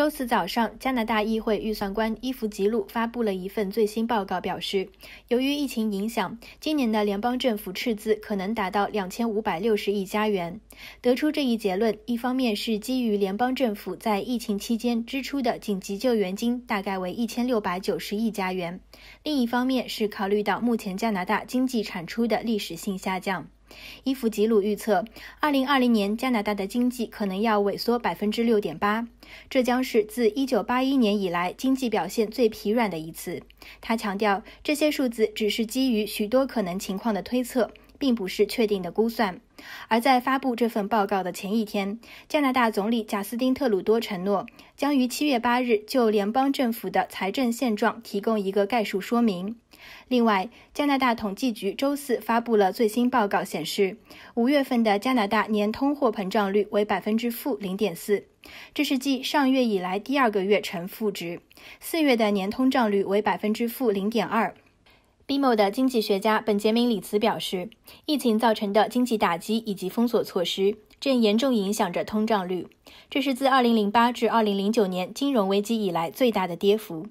周四早上，加拿大议会预算官伊弗吉鲁发布了一份最新报告，表示，由于疫情影响，今年的联邦政府赤字可能达到两千五百六十亿加元。得出这一结论，一方面是基于联邦政府在疫情期间支出的紧急救援金，大概为一千六百九十亿加元；另一方面是考虑到目前加拿大经济产出的历史性下降。伊夫吉鲁预测，2020年加拿大的经济可能要萎缩6.8%，这将是自1981年以来经济表现最疲软的一次。他强调，这些数字只是基于许多可能情况的推测。并不是确定的估算，而在发布这份报告的前一天，加拿大总理贾斯丁·特鲁多承诺将于七月八日就联邦政府的财政现状提供一个概述说明。另外，加拿大统计局周四发布了最新报告，显示五月份的加拿大年通货膨胀率为百分之负零点四，这是继上月以来第二个月呈负值。四月的年通胀率为百分之负零点二。BMO 的经济学家本杰明·李茨表示，疫情造成的经济打击以及封锁措施正严重影响着通胀率，这是自2008至2009年金融危机以来最大的跌幅。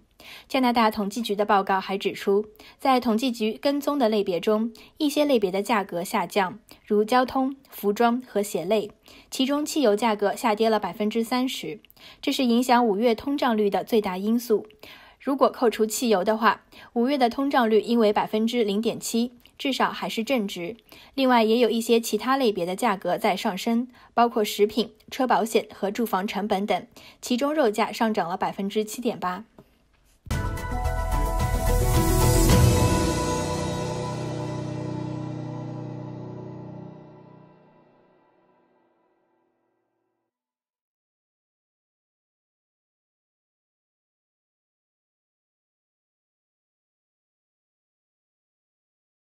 加拿大统计局的报告还指出，在统计局跟踪的类别中，一些类别的价格下降，如交通、服装和鞋类，其中汽油价格下跌了百分之三十，这是影响五月通胀率的最大因素。如果扣除汽油的话，五月的通胀率应为百分之零点七，至少还是正值。另外也有一些其他类别的价格在上升，包括食品、车保险和住房成本等，其中肉价上涨了百分之七点八。